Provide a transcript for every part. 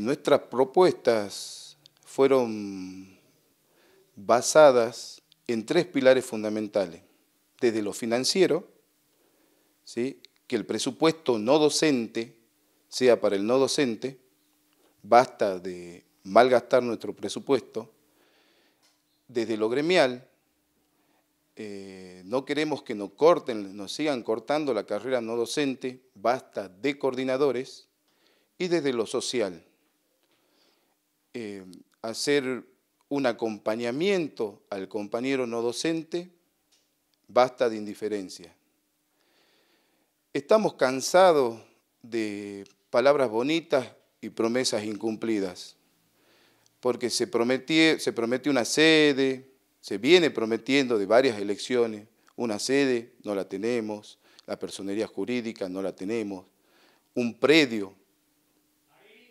Nuestras propuestas fueron basadas en tres pilares fundamentales. Desde lo financiero, ¿sí? que el presupuesto no docente sea para el no docente, basta de malgastar nuestro presupuesto. Desde lo gremial, eh, no queremos que nos corten, nos sigan cortando la carrera no docente, basta de coordinadores. Y desde lo social, eh, hacer un acompañamiento al compañero no docente, basta de indiferencia. Estamos cansados de palabras bonitas y promesas incumplidas, porque se, prometió, se prometió una sede, se viene prometiendo de varias elecciones, una sede no la tenemos, la personería jurídica no la tenemos, un predio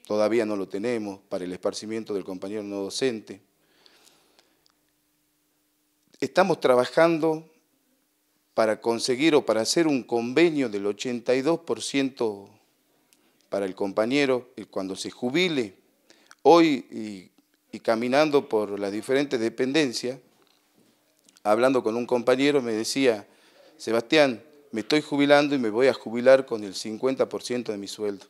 todavía no lo tenemos, para el esparcimiento del compañero no docente. Estamos trabajando para conseguir o para hacer un convenio del 82% para el compañero cuando se jubile. Hoy, y, y caminando por las diferentes dependencias, hablando con un compañero, me decía, Sebastián, me estoy jubilando y me voy a jubilar con el 50% de mi sueldo.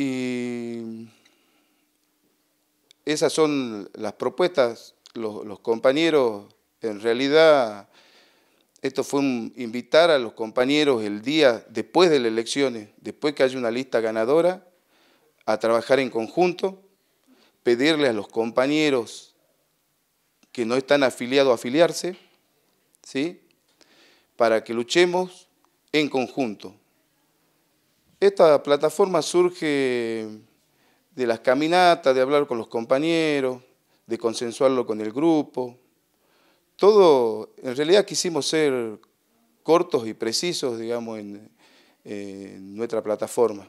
Y esas son las propuestas, los, compañeros, en realidad esto fue invitar a los compañeros el día después de las elecciones, después que haya una lista ganadora, a trabajar en conjunto, pedirle a los compañeros que no están afiliados a afiliarse, ¿sí? para que luchemos en conjunto. Esta plataforma surge de las caminatas, de hablar con los compañeros, de consensuarlo con el grupo. Todo, en realidad quisimos ser cortos y precisos, digamos, en, nuestra plataforma.